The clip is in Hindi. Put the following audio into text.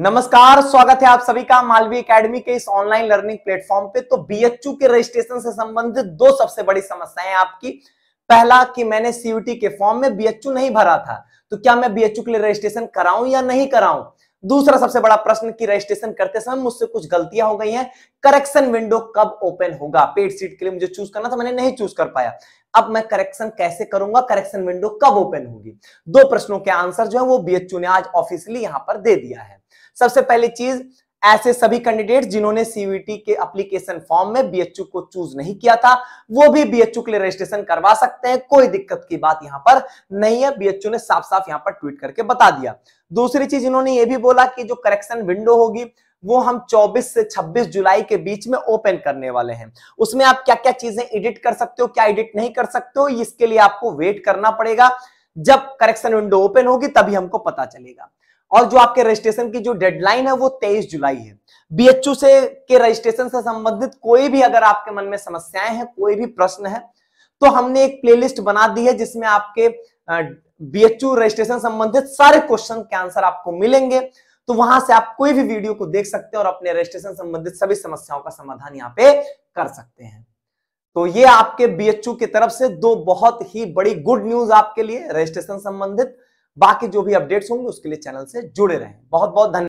नमस्कार स्वागत है आप सभी का मालवीय एकेडमी के इस ऑनलाइन लर्निंग प्लेटफॉर्म पे तो बीएचयू के रजिस्ट्रेशन से संबंधित दो सबसे बड़ी समस्याएं आपकी पहला कि मैंने सीयूटी के फॉर्म में बीएचयू नहीं भरा था तो क्या मैं बीएचयू के लिए रजिस्ट्रेशन कराऊं या नहीं कराऊं दूसरा सबसे बड़ा प्रश्न की रजिस्ट्रेशन करते समय मुझसे कुछ गलतियां हो गई हैं करेक्शन विंडो कब ओपन होगा पेड सीट के लिए मुझे चूज करना था मैंने नहीं चूज कर पाया अब मैं करेक्शन कैसे करूंगा करेक्शन विंडो कब ओपन होगी दो प्रश्नों के आंसर जो है वो बीएचयू ने आज ऑफिशियली यहां पर दे दिया है सबसे पहली चीज ऐसे सभी कैंडिडेट जिन्होंने सीवीटी के अप्लीकेशन फॉर्म में बीएचयू को चूज नहीं किया था वो भी बीएचयू के लिए रजिस्ट्रेशन करवा सकते हैं कोई दिक्कत की बात यहां पर नहीं है बीएचयू ने साफ साफ यहां पर ट्वीट करके बता दिया दूसरी चीज इन्होंने ये भी बोला कि जो करेक्शन विंडो होगी वो हम 24 से 26 जुलाई के बीच में ओपन करने वाले हैं उसमें आप क्या क्या चीजें एडिट कर सकते हो क्या एडिट नहीं कर सकते हो इसके लिए आपको वेट करना पड़ेगा जब करेक्शन विंडो ओपन होगी तभी हमको पता चलेगा और जो आपके रजिस्ट्रेशन की जो डेडलाइन है वो 23 जुलाई है बीएचयू से के रजिस्ट्रेशन से संबंधित कोई भी अगर आपके मन में समस्याएं हैं कोई भी प्रश्न है तो हमने एक प्लेलिस्ट बना दी है जिसमें आपके बीएचयू रजिस्ट्रेशन संबंधित सारे क्वेश्चन के आंसर आपको मिलेंगे तो वहां से आप कोई भी वीडियो को देख सकते हैं और अपने रजिस्ट्रेशन संबंधित सभी समस्याओं का समाधान यहाँ पे कर सकते हैं तो ये आपके बीएचयू की तरफ से दो बहुत ही बड़ी गुड न्यूज आपके लिए रजिस्ट्रेशन संबंधित बाकी जो भी अपडेट्स होंगे उसके लिए चैनल से जुड़े रहें बहुत बहुत धन्यवाद